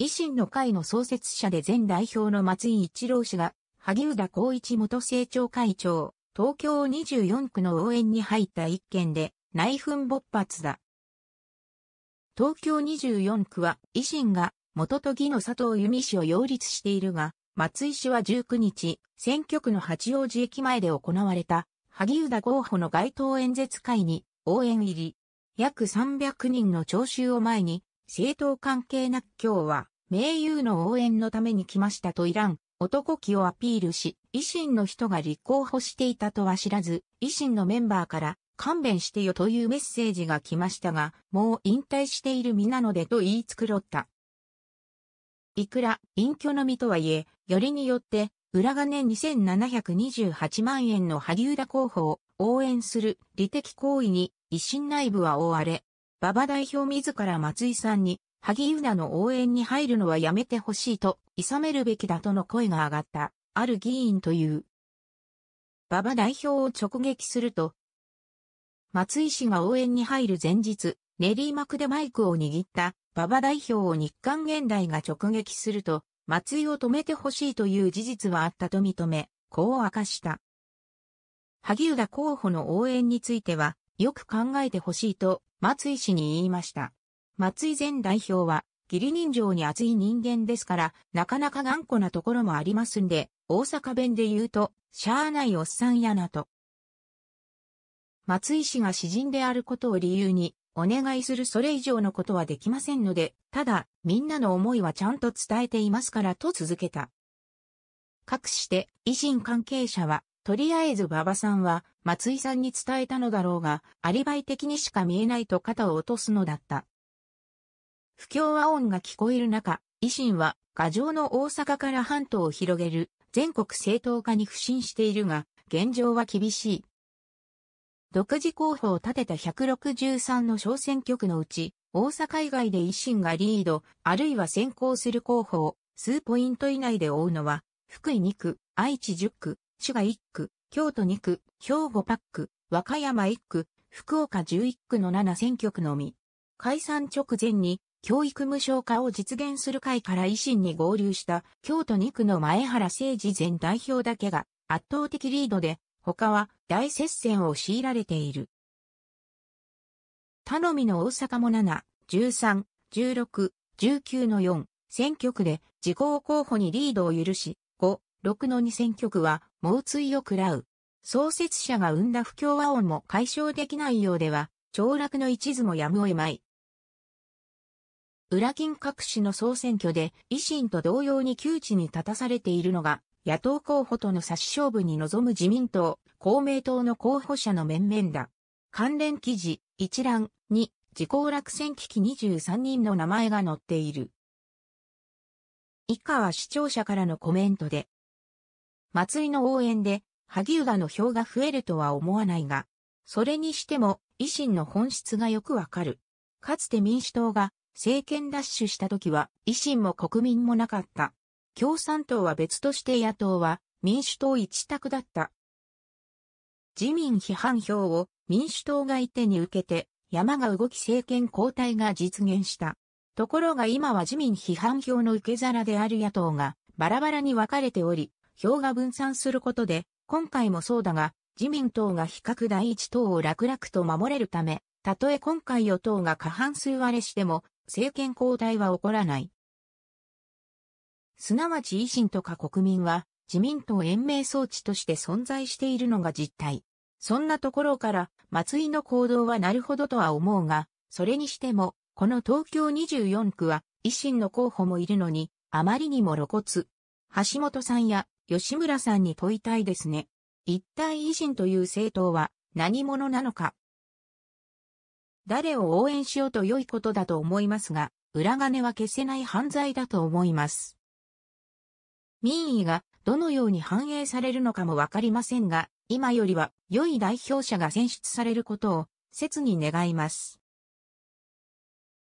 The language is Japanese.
維新の会の創設者で前代表の松井一郎氏が、萩生田光一元政調会長、東京24区の応援に入った一件で、内紛勃発だ。東京24区は、維新が、元都議の佐藤由美氏を擁立しているが、松井氏は19日、選挙区の八王子駅前で行われた、萩生田候補の街頭演説会に、応援入り、約300人の聴衆を前に、政党関係なく今日は、盟友の応援のために来ましたといらん、男気をアピールし、維新の人が立候補していたとは知らず、維新のメンバーから、勘弁してよというメッセージが来ましたが、もう引退している身なのでと言い繕った。いくら、隠居の身とはいえ、よりによって、裏金2728万円の萩生田候補を応援する利的行為に、維新内部は大荒れ、馬場代表自ら松井さんに、萩生田の応援に入るのはやめてほしいと、諌めるべきだとの声が上がった、ある議員という。馬場代表を直撃すると、松井氏が応援に入る前日、練馬区でマイクを握った馬場代表を日刊現代が直撃すると、松井を止めてほしいという事実はあったと認め、こう明かした。萩生田候補の応援については、よく考えてほしいと松井氏に言いました。松井前代表は、義理人情に熱い人間ですから、なかなか頑固なところもありますんで、大阪弁で言うと、しゃーないおっさんやなと。松井氏が詩人であることを理由に、お願いするそれ以上のことはできませんので、ただ、みんなの思いはちゃんと伝えていますからと続けた。かくして、維新関係者は、とりあえず馬場さんは松井さんに伝えたのだろうが、アリバイ的にしか見えないと肩を落とすのだった。不協和音が聞こえる中、維新は牙城の大阪から半島を広げる全国正当化に不信しているが、現状は厳しい。独自候補を立てた163の小選挙区のうち、大阪以外で維新がリード、あるいは先行する候補を数ポイント以内で追うのは、福井2区、愛知10区、滋賀1区、京都2区、兵庫パック、和歌山1区、福岡11区の7選挙区のみ。解散直前に教育無償化を実現する会から維新に合流した京都2区の前原誠二前代表だけが圧倒的リードで他は大接戦を強いられている。頼みの大阪も7、13、16、19の4選挙区で自公候補にリードを許し、5、6の2選挙区は猛追を食らう。創設者が生んだ不協和音も解消できないようでは、凋落の一途もやむを得まい。裏金各市の総選挙で維新と同様に窮地に立たされているのが、野党候補との差し勝負に臨む自民党、公明党の候補者の面々だ。関連記事、一覧、に、自公落選危機23人の名前が載っている。以下は視聴者からのコメントで、松井の応援で、萩生田の票が増えるとは思わないが、それにしても、維新の本質がよくわかる。かつて民主党が政権奪取した時は、維新も国民もなかった。共産党は別として野党は民主党一択だった。自民批判票を民主党が相手に受けて、山が動き政権交代が実現した。ところが今は自民批判票の受け皿である野党がバラバラに分かれており、票が分散することで、今回もそうだが、自民党が比較第一党を楽々と守れるため、たとえ今回与党が過半数割れしても、政権交代は起こらない。すなわち維新とか国民は、自民党延命装置として存在しているのが実態。そんなところから、松井の行動はなるほどとは思うが、それにしても、この東京24区は、維新の候補もいるのに、あまりにも露骨。橋本さんや吉村さんに問いたいですね。一体維新という政党は何者なのか誰を応援しようと良いことだと思いますが、裏金は消せない犯罪だと思います。民意がどのように反映されるのかもわかりませんが、今よりは良い代表者が選出されることを切に願います。